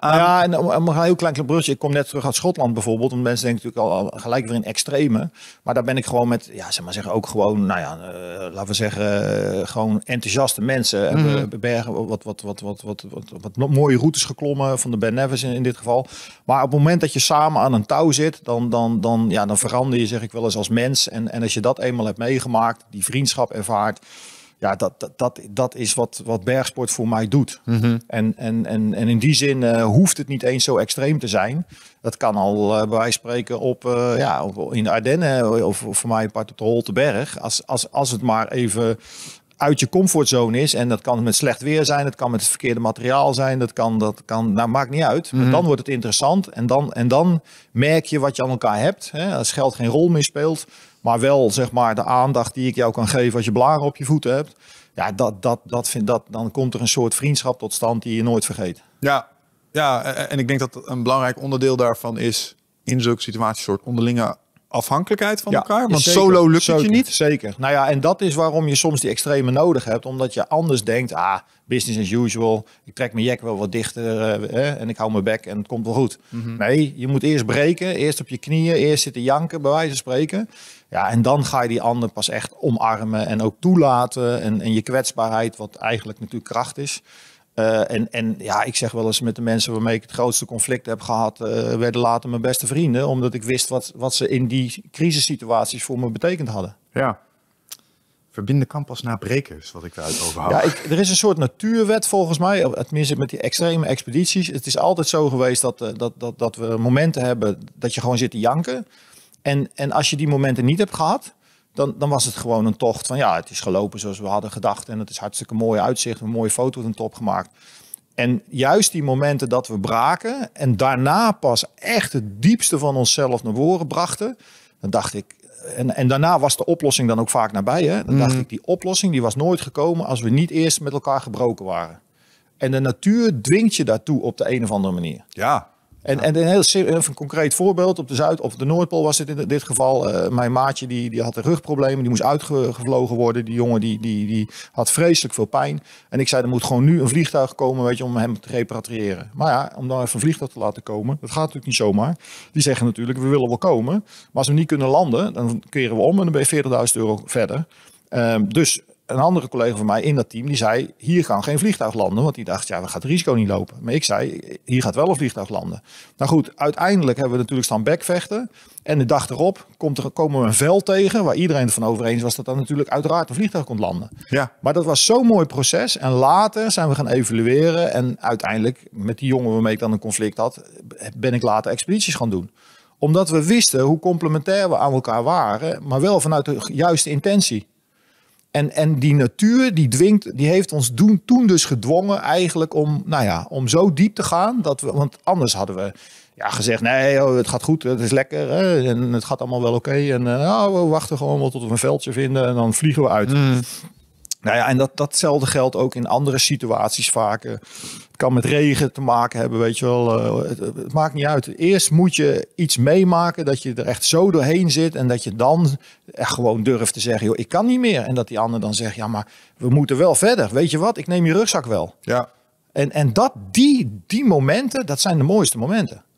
Nou ja, ehm, en om, een heel klein brusje. Ik kom net terug uit Schotland bijvoorbeeld. Want mensen denken natuurlijk al, gelijk weer in extreme. Maar daar ben ik gewoon met, ja, zeg maar zeggen, ook gewoon, nou ja, eh, laten we zeggen, eh, gewoon enthousiaste mensen. Mm -hmm. Bergen, wat, wat, wat, wat, wat, wat, wat, mooie routes geklommen van de Ben Nevis in, in, dit geval. Maar op het moment dat je samen aan een touw zit, dan, dan, dan, ja, dan verander je, zeg ik wel eens, als mens. En, en als je dat eenmaal hebt meegemaakt, die vriendschap ervaart ja, dat, dat, dat, is wat, wat bergsport voor mij doet. Mhm. en, en, en, en in die zin eh, hoeft het niet eens zo extreem te zijn. Dat kan al uh, bij wijze spreken op, eh, ja, in de Ardennen of, of, voor mij apart op de Holteberg. Als, als, als het maar even uit je comfortzone is. En dat kan met slecht weer zijn, het kan met het verkeerde materiaal zijn, dat kan, dat kan nou maakt niet uit. Mhm. Dan wordt het interessant en dan, en dan merk je wat je aan elkaar hebt. Hè, als geld geen rol meer speelt, maar wel zeg maar de aandacht die ik jou kan geven als je blaren op je voeten hebt. Ja, dat, dat, dat vind, dat, dan komt er een soort vriendschap tot stand die je nooit vergeet. Ja, ja, en ik denk dat een belangrijk onderdeel daarvan is in zulke situaties soort onderlinge afhankelijkheid van elkaar. Want zeker, solo lukt het je niet. Zeker. Nou ja, en dat is waarom je soms die extreme nodig hebt. Omdat je anders denkt, ah, business as usual. Ik trek mijn jek wel wat dichter eh, en ik hou mijn bek en het komt wel goed. Mhm. Nee, je moet eerst breken. Eerst op je knieën. Eerst zitten janken, bij wijze van spreken. Ja, en dan ga je die ander pas echt omarmen en ook toelaten. En, en je kwetsbaarheid, wat eigenlijk natuurlijk kracht is. Eh, en, en ja, ik zeg wel eens met de mensen waarmee ik het grootste conflict heb gehad, eh, werden later mijn beste vrienden, omdat ik wist wat, wat ze in die crisissituaties voor me betekend hadden. Ja. Verbinden kan pas na brekers, wat ik daaruit overhoud. Ja, ik, er is een soort natuurwet volgens mij, tenminste met die extreme expedities. Het is altijd zo geweest dat, eh, dat, dat, dat we momenten hebben dat je gewoon zit te janken. En, en als je die momenten niet hebt gehad, dan, dan was het gewoon een tocht van ja, het is gelopen zoals we hadden gedacht. En het is hartstikke mooi uitzicht, een mooie foto van top gemaakt. En juist die momenten dat we braken en daarna pas echt het diepste van onszelf naar voren brachten, dan dacht ik. En, en daarna was de oplossing dan ook vaak nabij. Hè? Dan dacht mm. ik, die oplossing die was nooit gekomen als we niet eerst met elkaar gebroken waren. En de natuur dwingt je daartoe op de een of andere manier. Ja, en, en een heel even concreet voorbeeld. Op de Zuid- of de Noordpool was het in dit geval. Eh, mijn maatje die, die had een rugproblemen. Die moest uitgevlogen worden. Die jongen die, die, die had vreselijk veel pijn. En ik zei, er moet gewoon nu een vliegtuig komen weet je, om hem te repatriëren. Maar ja, om dan even een vliegtuig te laten komen. Dat gaat natuurlijk niet zomaar. Die zeggen natuurlijk, we willen wel komen. Maar als we niet kunnen landen, dan keren we om. En dan ben je 40.000 euro verder. Ehm, dus een andere collega van mij in dat team, die zei, hier gaan geen vliegtuig landen. Want die dacht, ja, we gaan het risico niet lopen. Maar ik zei, hier gaat wel een vliegtuig landen. Nou goed, uiteindelijk hebben we natuurlijk staan bekvechten. En de dag erop komt er, komen we een veld tegen, waar iedereen van over eens was dat dan natuurlijk uiteraard een vliegtuig kon landen. Ja. Maar dat was zo'n mooi proces. En later zijn we gaan evalueren. En uiteindelijk, met die jongen waarmee ik dan een conflict had, ben ik later expedities gaan doen omdat we wisten hoe complementair we aan elkaar waren, maar wel vanuit de juiste intentie. En, en die natuur die dwingt, die heeft ons toen dus gedwongen eigenlijk om, nou ja, om zo diep te gaan. Dat we, want anders hadden we ja, gezegd, nee, oh, het gaat goed, het is lekker hè, en het gaat allemaal wel oké. en eh, oh, we wachten gewoon wel tot we een veldje vinden en dan vliegen we uit. Mm. Nou ja, en dat, datzelfde geldt ook in andere situaties vaak. Eh, het kan met regen te maken hebben, weet je wel. Eh, het, het, maakt niet uit. Eerst moet je iets meemaken dat je er echt zo doorheen zit. En dat je dan echt gewoon durft te zeggen, joh, ik kan niet meer. En dat die ander dan zegt, ja, maar we moeten wel verder. Weet je wat, ik neem je rugzak wel. Ja. En, en dat, die, die momenten, dat zijn de mooiste momenten.